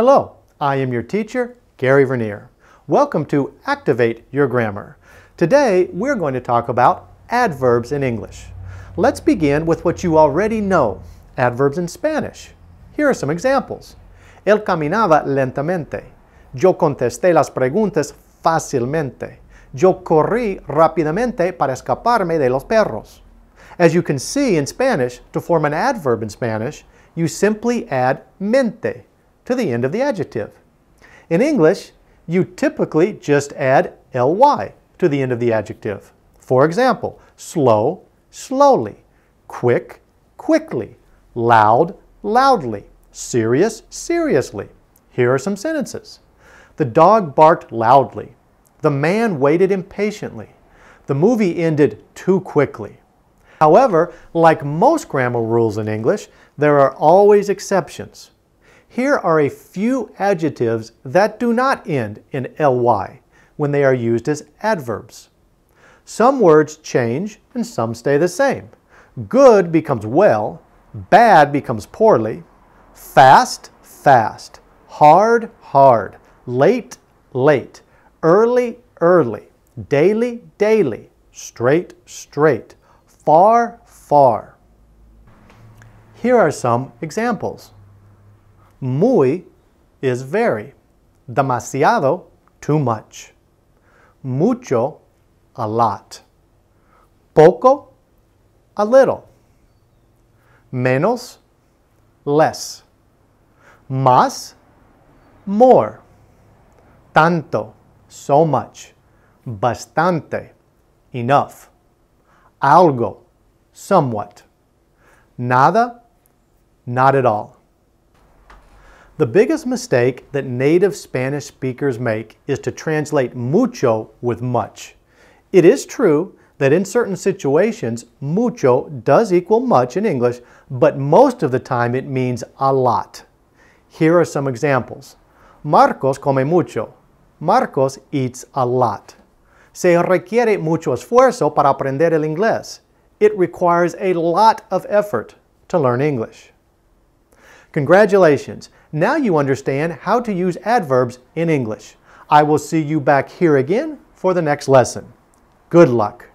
Hello, I am your teacher, Gary Vernier. Welcome to Activate Your Grammar. Today, we're going to talk about adverbs in English. Let's begin with what you already know, adverbs in Spanish. Here are some examples. Él caminaba lentamente. Yo contesté las preguntas fácilmente. Yo corrí rápidamente para escaparme de los perros. As you can see in Spanish, to form an adverb in Spanish, you simply add mente to the end of the adjective. In English, you typically just add ly to the end of the adjective. For example, slow, slowly, quick, quickly, loud, loudly, serious, seriously. Here are some sentences. The dog barked loudly. The man waited impatiently. The movie ended too quickly. However, like most grammar rules in English, there are always exceptions. Here are a few adjectives that do not end in ly when they are used as adverbs. Some words change and some stay the same. Good becomes well, bad becomes poorly, fast, fast, hard, hard, late, late, early, early, daily, daily, straight, straight, far, far. Here are some examples. Muy is very. Demasiado, too much. Mucho, a lot. Poco, a little. Menos, less. Más, more. Tanto, so much. Bastante, enough. Algo, somewhat. Nada, not at all. The biggest mistake that native Spanish speakers make is to translate mucho with much. It is true that in certain situations, mucho does equal much in English, but most of the time it means a lot. Here are some examples. Marcos come mucho. Marcos eats a lot. Se requiere mucho esfuerzo para aprender el inglés. It requires a lot of effort to learn English. Congratulations! Now you understand how to use adverbs in English. I will see you back here again for the next lesson. Good luck!